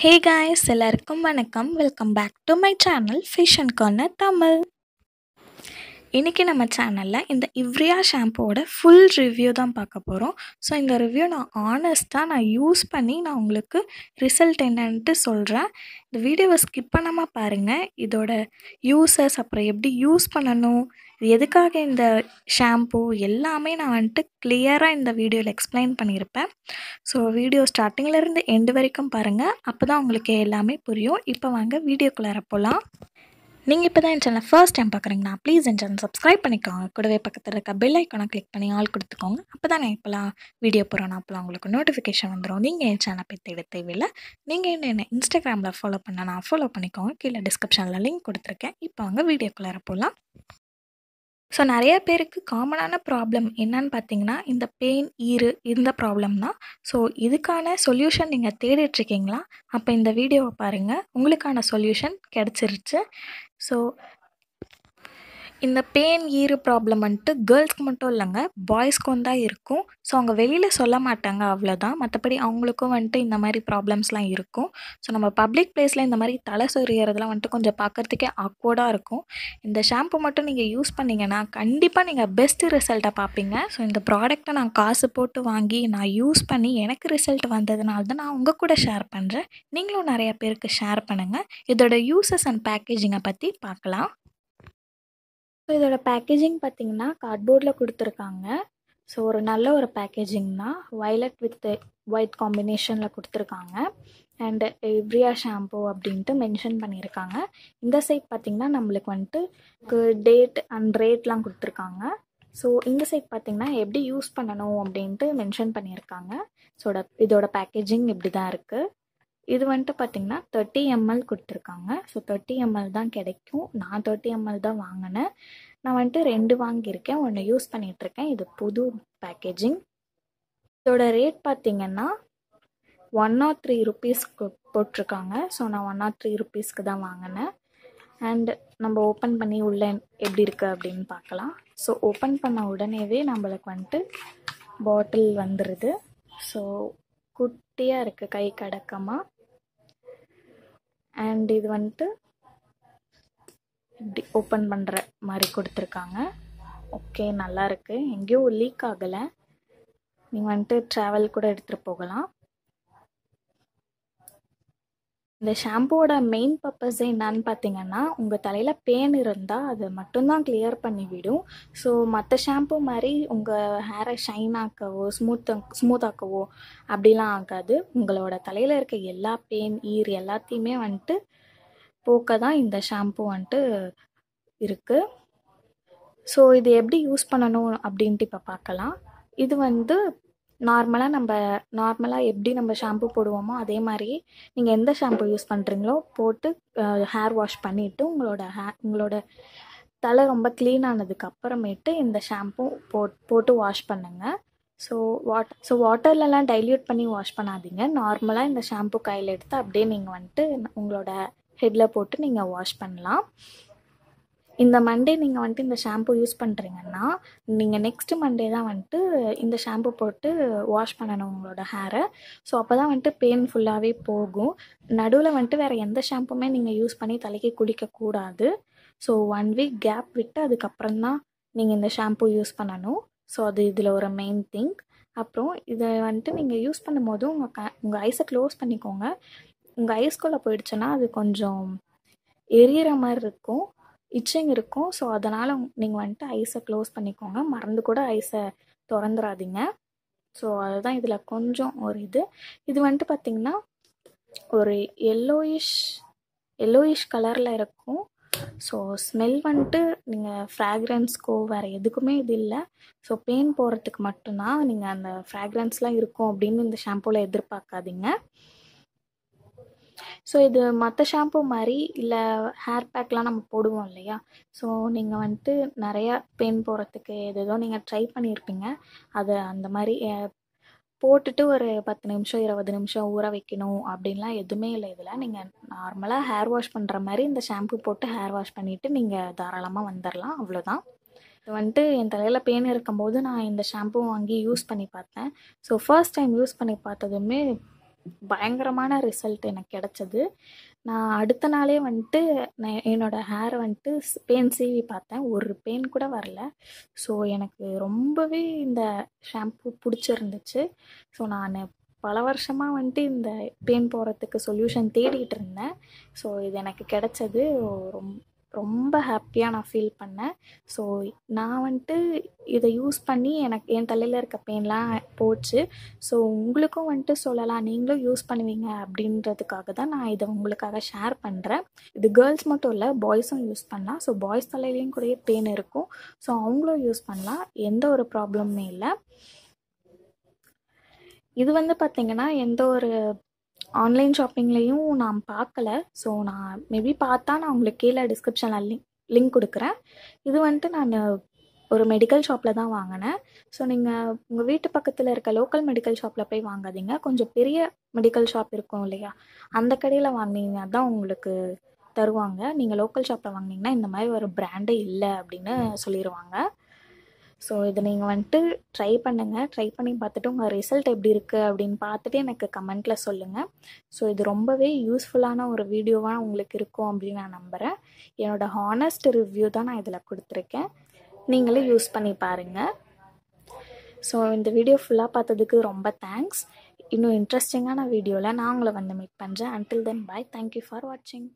ஹே guys எல்லாருக்கும் வணக்கம் welcome back to my channel fashion corner Tamil இன்றைக்கி நம்ம சேனலில் இந்த இவ்ரியா ஷாம்புவோட ஃபுல் ரிவ்யூ தான் பார்க்க போகிறோம் ஸோ இந்த ரிவ்யூ நான் ஆனஸ்ட்டாக நான் யூஸ் பண்ணி நான் உங்களுக்கு ரிசல்ட் என்னன்ட்டு சொல்கிறேன் இந்த வீடியோவை ஸ்கிப் பண்ணாமல் பாருங்கள் இதோட யூசஸ் அப்புறம் எப்படி யூஸ் பண்ணணும் எதுக்காக இந்த ஷாம்பூ எல்லாமே நான் வந்துட்டு கிளியராக இந்த வீடியோவில் எக்ஸ்பிளைன் பண்ணியிருப்பேன் ஸோ வீடியோ ஸ்டார்டிங்கிலேருந்து எண்டு வரைக்கும் பாருங்கள் அப்போ தான் உங்களுக்கு எல்லாமே புரியும் இப்போ வாங்க வீடியோக்குள்ளார போகலாம் நீங்கள் இப்போ தான் என் சேனல் ஃபர்ஸ்ட் டைம் பார்க்குறீங்கன்னா ப்ளீஸ் என் சேனல் சப்ஸ்கிரைப் பண்ணிக்கோங்க கூடவே பக்கத்தில் இருக்க பெல் ஐக்கானை கிளிக் பண்ணி ஆள் கொடுத்துக்கோங்க அப்போ தான் நான் இப்போலாம் வீடியோ போகிறோன்னா அப்போலாம் உங்களுக்கு நோட்டிஃபிகேஷன் வந்துடும் நீங்கள் என் சேனலை பற்றி தேட தேவையில்லை நீங்கள் என்ன என்ன இன்ஸ்டாகிராமில் ஃபாலோ பண்ண நான் ஃபாலோ பண்ணிக்கோங்க கீழே டிஸ்கிரிப்ஷனில் லிங்க் கொடுத்துருக்கேன் இப்போ அவங்க வீடியோக்குள்ளே போகலாம் ஸோ நிறைய பேருக்கு காமனான ப்ராப்ளம் என்னன்னு பார்த்தீங்கன்னா இந்த பெயின் ஈறு இந்த ப்ராப்ளம் தான் ஸோ இதுக்கான சொல்யூஷன் நீங்கள் தேடிட்டுருக்கீங்களா அப்போ இந்த வீடியோவை பாருங்கள் உங்களுக்கான சொல்யூஷன் கிடச்சிருச்சு ஸோ இந்த பேன் ஈறு ப்ராப்ளம் வந்துட்டு கேர்ள்ஸ்க்கு மட்டும் இல்லைங்க பாய்ஸ்க்கும் தான் இருக்கும் ஸோ அவங்க வெளியில் சொல்ல மாட்டாங்க அவ்வளோதான் மற்றபடி அவங்களுக்கும் வந்துட்டு இந்த மாதிரி ப்ராப்ளம்ஸ்லாம் இருக்கும் ஸோ நம்ம பப்ளிக் பிளேஸில் இந்த மாதிரி தலை சொரியறதுலாம் வந்துட்டு கொஞ்சம் பார்க்குறதுக்கே ஆக்வர்டாக இருக்கும் இந்த ஷாம்பு மட்டும் நீங்கள் யூஸ் பண்ணிங்கன்னா கண்டிப்பாக நீங்கள் பெஸ்ட்டு ரிசல்ட்டை பார்ப்பீங்க ஸோ இந்த ப்ராடக்ட்டை நான் காசு போட்டு வாங்கி நான் யூஸ் பண்ணி எனக்கு ரிசல்ட் வந்ததுனால தான் நான் உங்கள் கூட ஷேர் பண்ணுறேன் நீங்களும் நிறையா பேருக்கு ஷேர் பண்ணுங்கள் இதோட யூசஸ் அண்ட் பேக்கேஜிங்கை பற்றி பார்க்கலாம் இதோட பேக்கேஜிங் பார்த்தீங்கன்னா கார்ட்போர்டில் கொடுத்துருக்காங்க ஸோ ஒரு நல்ல ஒரு பேக்கேஜிங் தான் வயலட் வித் ஒயிட் காம்பினேஷனில் கொடுத்துருக்காங்க அண்டு எவ்ரியா ஷாம்பூ அப்படின்ட்டு மென்ஷன் பண்ணியிருக்காங்க இந்த சைட் பார்த்திங்கன்னா நம்மளுக்கு வந்துட்டு டேட் அண்ட் ரேட்லாம் கொடுத்துருக்காங்க ஸோ இந்த சைட் பார்த்திங்கன்னா எப்படி யூஸ் பண்ணணும் அப்படின்ட்டு மென்ஷன் பண்ணியிருக்காங்க ஸோட இதோட பேக்கேஜிங் இப்படி தான் இருக்குது இது வந்துட்டு பார்த்தீங்கன்னா தேர்ட்டி எம்எல் கொடுத்துருக்காங்க ஸோ தேர்ட்டி எம்எல் தான் கிடைக்கும் நான் தேர்ட்டி எம்எல் தான் வாங்கினேன் நான் வந்துட்டு ரெண்டு வாங்கியிருக்கேன் ஒன்று யூஸ் பண்ணிகிட்ருக்கேன் இது புது பேக்கேஜிங் இதோட ரேட் பார்த்தீங்கன்னா ஒன் ஆர் த்ரீ ருபீஸ்க்கு போட்டிருக்காங்க ஸோ நான் ஒன் ஆர் த்ரீ ருபீஸ்க்கு தான் வாங்கினேன் அண்ட் நம்ம ஓப்பன் பண்ணி உள்ளே எப்படி இருக்குது அப்படின்னு பார்க்கலாம் ஸோ ஓப்பன் பண்ண உடனேவே நம்மளுக்கு வந்துட்டு பாட்டில் வந்துடுது ஸோ குட்டியாக இருக்குது கை கடக்கமாக அண்ட் இது வந்துட்டு இப்படி ஓப்பன் பண்ணுற மாதிரி கொடுத்துருக்காங்க ஓகே நல்லா இருக்குது எங்கேயும் லீக் ஆகலை நீங்கள் வந்துட்டு ட்ராவல் கூட எடுத்துகிட்டு போகலாம் இந்த ஷாம்புவோட மெயின் பர்பஸ் என்னன்னு பார்த்தீங்கன்னா உங்கள் தலையில் பேன் இருந்தால் அது மட்டும்தான் கிளியர் பண்ணிவிடும் ஸோ மற்ற ஷாம்பு மாதிரி உங்கள் ஹேரை ஷைன் ஆக்கவோ ஸ்மூத் ஸ்மூத் ஆக்கவோ அப்படிலாம் ஆகாது உங்களோட தலையில் இருக்க எல்லா பெயின் ஈர் எல்லாத்தையுமே வந்துட்டு போக்க தான் இந்த ஷாம்பு வந்துட்டு இருக்குது ஸோ இது எப்படி யூஸ் பண்ணணும் அப்படின்ட்டு இப்போ பார்க்கலாம் இது வந்து நார்மலாக நம்ம நார்மலாக எப்படி நம்ம ஷாம்பு போடுவோமோ அதே மாதிரி நீங்கள் எந்த ஷாம்பு யூஸ் பண்ணுறீங்களோ போட்டு ஹேர் வாஷ் பண்ணிவிட்டு உங்களோட ஹே உங்களோட தலை ரொம்ப க்ளீன் ஆனதுக்கு அப்புறமேட்டு இந்த ஷாம்பு போட் போட்டு வாஷ் பண்ணுங்கள் ஸோ வாட் ஸோ வாட்டர்லலாம் டைல்யூட் பண்ணி வாஷ் பண்ணாதீங்க நார்மலாக இந்த ஷாம்பு கையில் எடுத்து அப்படியே நீங்கள் வந்துட்டு உங்களோட ஹெட்டில் போட்டு நீங்கள் வாஷ் பண்ணலாம் இந்த மண்டே நீங்கள் வந்துட்டு இந்த ஷாம்பு யூஸ் பண்ணுறீங்கன்னா நீங்கள் நெக்ஸ்ட்டு மண்டே தான் வந்துட்டு இந்த ஷாம்பு போட்டு வாஷ் பண்ணணும் உங்களோட ஹேரை ஸோ அப்போ தான் வந்துட்டு பெயின் ஃபுல்லாகவே போகும் நடுவில் வந்துட்டு வேறு எந்த ஷாம்புமே நீங்கள் யூஸ் பண்ணி தலைக்கு குளிக்கக்கூடாது ஸோ ஒன் வீக் கேப் விட்டு அதுக்கப்புறம் தான் நீங்கள் இந்த ஷாம்பு யூஸ் பண்ணணும் ஸோ அது இதில் ஒரு மெயின் திங் அப்புறம் இதை வந்துட்டு நீங்கள் யூஸ் பண்ணும்போது உங்கள் க உங்கள் ஐஸை க்ளோஸ் பண்ணிக்கோங்க உங்கள் ஐஸ்குள்ளே போயிடுச்சுன்னா அது கொஞ்சம் எரியற மாதிரி இருக்கும் இச்சிங் இருக்கும் ஸோ அதனால் நீங்கள் வந்துட்டு ஐஸை க்ளோஸ் பண்ணிக்கோங்க மறந்து கூட ஐஸை திறந்துடாதீங்க ஸோ அதுதான் இதில் கொஞ்சம் ஒரு இது இது வந்துட்டு பார்த்திங்கன்னா ஒரு எல்லோயிஷ் எல்லோயிஷ் கலரில் இருக்கும் ஸோ ஸ்மெல் வந்துட்டு நீங்கள் ஃப்ராக்ரன்ஸ்க்கோ வேறு எதுக்குமே இது இல்லை ஸோ பெயின் போகிறதுக்கு மட்டும்தான் நீங்கள் அந்த ஃப்ராக்ரன்ஸ்லாம் இருக்கும் அப்படின்னு இந்த ஷாம்பூவில் எதிர்பார்க்காதீங்க ஸோ இது மற்ற ஷாம்பு மாதிரி இல்லை ஹேர் பேக்லாம் நம்ம போடுவோம் இல்லையா ஸோ நீங்கள் வந்துட்டு நிறையா பெயின் போகிறதுக்கு எதோ நீங்கள் ட்ரை பண்ணியிருப்பீங்க அது அந்த மாதிரி போட்டுட்டு ஒரு பத்து நிமிஷம் இருபது நிமிஷம் ஊற வைக்கணும் அப்படின்லாம் எதுவுமே இல்லை இதில் நீங்கள் நார்மலாக ஹேர் வாஷ் பண்ணுற மாதிரி இந்த ஷாம்பு போட்டு ஹேர் வாஷ் பண்ணிவிட்டு நீங்கள் தாராளமாக வந்துடலாம் அவ்வளோதான் இது வந்துட்டு என் தலையில் பெயின் இருக்கும்போது நான் இந்த ஷாம்பு வாங்கி யூஸ் பண்ணி பார்த்தேன் ஸோ ஃபர்ஸ்ட் டைம் யூஸ் பண்ணி பார்த்ததுமே பயங்கரமான ரிசல்ட் எனக்கு கிடச்சது நான் அடுத்த நாளே வந்துட்டு நான் என்னோடய ஹேரை வந்துட்டு பேன் சீவி பார்த்தேன் ஒரு பெயின் கூட வரல ஸோ எனக்கு ரொம்பவே இந்த ஷாம்பு பிடிச்சிருந்துச்சு ஸோ நான் பல வருஷமாக வந்துட்டு இந்த பெயின் போகிறதுக்கு சொல்யூஷன் தேடிகிட்டு இருந்தேன் ஸோ இது எனக்கு கிடச்சது ரொம்ப ரொம்ப ஹாப்பியாக நான் ஃபீல் பண்ணேன் ஸோ நான் வந்துட்டு இதை யூஸ் பண்ணி எனக்கு என் தலையில் இருக்க பெயின்லாம் போச்சு ஸோ உங்களுக்கும் வந்துட்டு சொல்லலாம் நீங்களும் யூஸ் பண்ணுவீங்க அப்படின்றதுக்காக தான் நான் இதை உங்களுக்காக ஷேர் பண்ணுறேன் இது கேர்ள்ஸ் மட்டும் இல்லை பாய்ஸும் யூஸ் பண்ணலாம் ஸோ பாய்ஸ் தலையிலையும் கூட பெயின் இருக்கும் ஸோ அவங்களும் யூஸ் பண்ணலாம் எந்த ஒரு ப்ராப்ளமுமே இல்லை இது வந்து பார்த்திங்கன்னா எந்த ஒரு ஆன்லைன் ஷாப்பிங்லேயும் நான் பார்க்கல ஸோ நான் மேபி பார்த்தா நான் உங்களுக்கு கீழே டிஸ்கிரிப்ஷனில் லிங்க் லிங்க் கொடுக்குறேன் இது வந்துட்டு நான் ஒரு மெடிக்கல் ஷாப்பில் தான் வாங்கினேன் ஸோ நீங்கள் உங்கள் வீட்டு பக்கத்தில் இருக்க லோக்கல் மெடிக்கல் ஷாப்பில் போய் வாங்காதீங்க கொஞ்சம் பெரிய மெடிக்கல் ஷாப் இருக்கும் இல்லையா அந்த கடையில் வாங்கினீங்கன்னா தான் உங்களுக்கு தருவாங்க நீங்கள் லோக்கல் ஷாப்பில் வாங்கினீங்கன்னா இந்த மாதிரி ஒரு பிராண்டே இல்லை அப்படின்னு சொல்லிடுவாங்க ஸோ இது நீங்கள் வந்துட்டு ட்ரை பண்ணுங்கள் ட்ரை பண்ணி பார்த்துட்டு உங்கள் ரிசல்ட் எப்படி இருக்குது அப்படின்னு பார்த்துட்டு எனக்கு கமெண்ட்டில் சொல்லுங்கள் ஸோ இது ரொம்பவே யூஸ்ஃபுல்லான ஒரு வீடியோவாக உங்களுக்கு இருக்கும் அப்படின்னு நான் நம்புகிறேன் என்னோடய ஹானஸ்ட் ரிவ்யூ தான் நான் இதில் கொடுத்துருக்கேன் நீங்களே யூஸ் பண்ணி பாருங்கள் ஸோ இந்த வீடியோ ஃபுல்லாக பார்த்ததுக்கு ரொம்ப தேங்க்ஸ் இன்னும் இன்ட்ரெஸ்டிங்கான வீடியோவில் நான் உங்களை வந்து மீட் பண்ணுறேன் until then bye thank you for வாட்சிங்